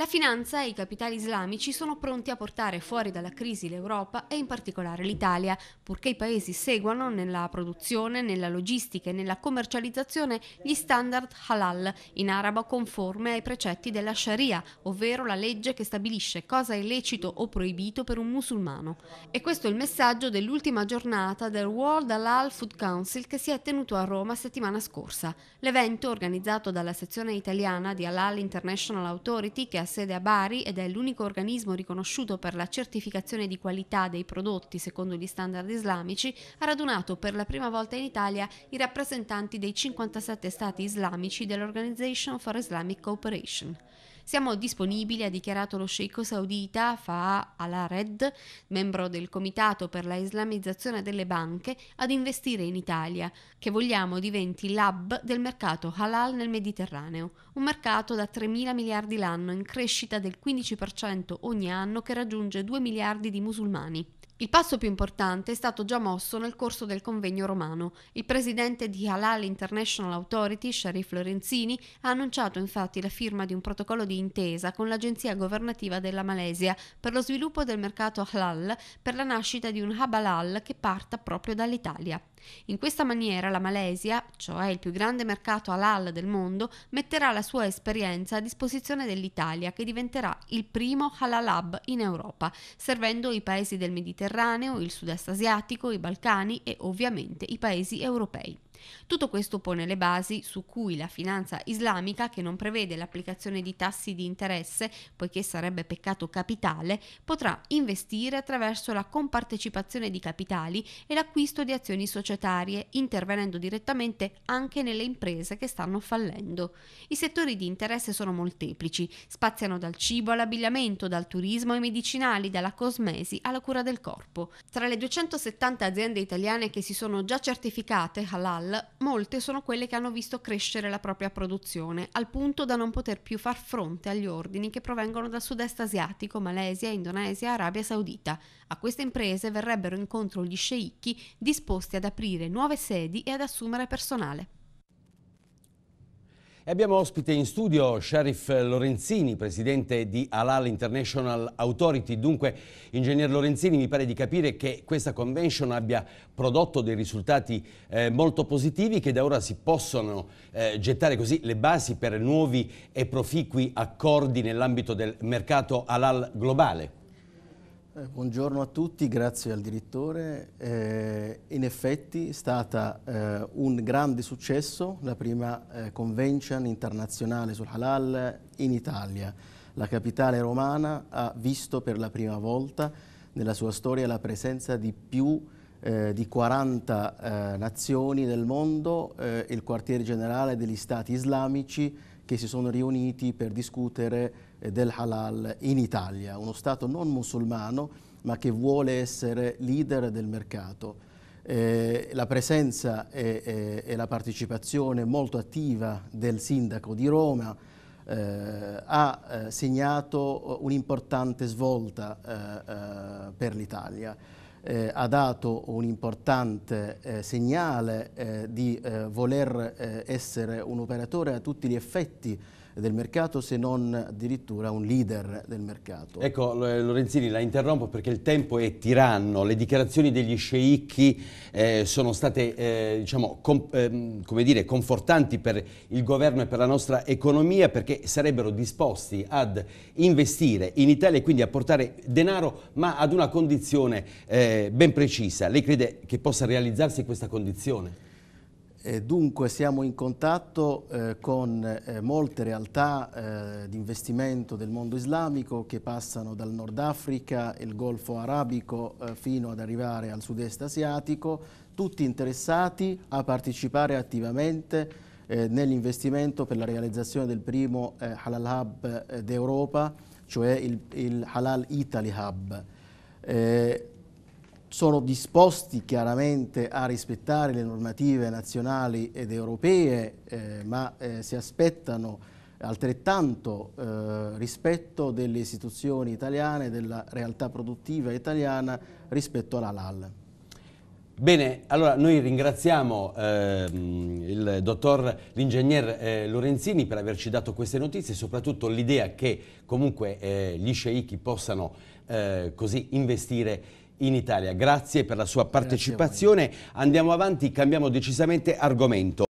La finanza e i capitali islamici sono pronti a portare fuori dalla crisi l'Europa e in particolare l'Italia, purché i paesi seguano nella produzione, nella logistica e nella commercializzazione gli standard halal, in arabo conforme ai precetti della Sharia, ovvero la legge che stabilisce cosa è lecito o proibito per un musulmano. E questo è il messaggio dell'ultima giornata del World Halal Food Council che si è tenuto a Roma settimana scorsa. L'evento, organizzato dalla sezione italiana di Halal International Authority, che ha sede a Bari ed è l'unico organismo riconosciuto per la certificazione di qualità dei prodotti secondo gli standard islamici, ha radunato per la prima volta in Italia i rappresentanti dei 57 stati islamici dell'Organization for Islamic Cooperation. Siamo disponibili, ha dichiarato lo sceicco saudita Fa'a al-Red, membro del Comitato per la Islamizzazione delle Banche, ad investire in Italia, che vogliamo diventi l'hub del mercato halal nel Mediterraneo, un mercato da 3 mila miliardi l'anno in crescita del 15% ogni anno che raggiunge 2 miliardi di musulmani. Il passo più importante è stato già mosso nel corso del convegno romano. Il presidente di Halal International Authority, Sharif Lorenzini, ha annunciato infatti la firma di un protocollo di intesa con l'agenzia governativa della Malesia per lo sviluppo del mercato halal per la nascita di un hub halal che parta proprio dall'Italia. In questa maniera la Malesia, cioè il più grande mercato halal del mondo, metterà la sua esperienza a disposizione dell'Italia che diventerà il primo halal hub in Europa, servendo i paesi del Mediterraneo, il sud-est asiatico, i Balcani e ovviamente i paesi europei. Tutto questo pone le basi su cui la finanza islamica, che non prevede l'applicazione di tassi di interesse, poiché sarebbe peccato capitale, potrà investire attraverso la compartecipazione di capitali e l'acquisto di azioni societarie, intervenendo direttamente anche nelle imprese che stanno fallendo. I settori di interesse sono molteplici, spaziano dal cibo all'abbigliamento, dal turismo ai medicinali, dalla cosmesi alla cura del corpo. Tra le 270 aziende italiane che si sono già certificate halal, Montreal, molte sono quelle che hanno visto crescere la propria produzione, al punto da non poter più far fronte agli ordini che provengono dal sud-est asiatico, Malesia, Indonesia, Arabia Saudita. A queste imprese verrebbero incontro gli sceicchi disposti ad aprire nuove sedi e ad assumere personale. E abbiamo ospite in studio Sheriff Lorenzini, presidente di Halal International Authority. Dunque, ingegner Lorenzini, mi pare di capire che questa convention abbia prodotto dei risultati eh, molto positivi che da ora si possono eh, gettare così le basi per nuovi e proficui accordi nell'ambito del mercato Halal globale. Eh, buongiorno a tutti, grazie al direttore. Eh, in effetti è stata eh, un grande successo la prima eh, convention internazionale sul halal in Italia. La capitale romana ha visto per la prima volta nella sua storia la presenza di più eh, di 40 nazioni del mondo, e il quartier generale degli stati islamici che si sono riuniti per discutere eh, del halal in Italia, uno Stato non musulmano ma che vuole essere leader del mercato. Eh, la presenza e, e, e, la partecipazione molto attiva del sindaco di Roma eh, ha eh, segnato eh, un'importante svolta eh, per l'Italia. ha dato un importante segnale di voler essere un operatore a tutti gli effetti del mercato se non addirittura un leader del mercato. Ecco Lorenzini la interrompo perché il tempo è tiranno, le dichiarazioni degli sceicchi eh, sono state eh, diciamo, com ehm, come dire, confortanti per il governo e per la nostra economia perché sarebbero disposti ad investire in Italia e quindi a portare denaro ma ad una condizione eh, ben precisa. Lei crede che possa realizzarsi questa condizione? dunque siamo in contatto eh, con eh, molte realtà eh, di investimento del mondo islamico che passano dal Nord Africa, il Golfo Arabico eh, fino ad arrivare al sud-est asiatico, tutti interessati a partecipare attivamente eh, nell'investimento per la realizzazione del primo Halal Hub d'Europa, cioè il, il Halal Italy Hub sono disposti chiaramente a rispettare le normative nazionali ed europee, eh, ma eh, si aspettano altrettanto eh, rispetto delle istituzioni italiane, della realtà produttiva italiana rispetto alla LAL. Bene, allora noi ringraziamo eh, il dottor, l'ingegner eh, Lorenzini per averci dato queste notizie e soprattutto l'idea che comunque eh, gli sceicchi possano eh, così investire in Italia. Grazie per la sua partecipazione. Andiamo avanti, cambiamo decisamente argomento.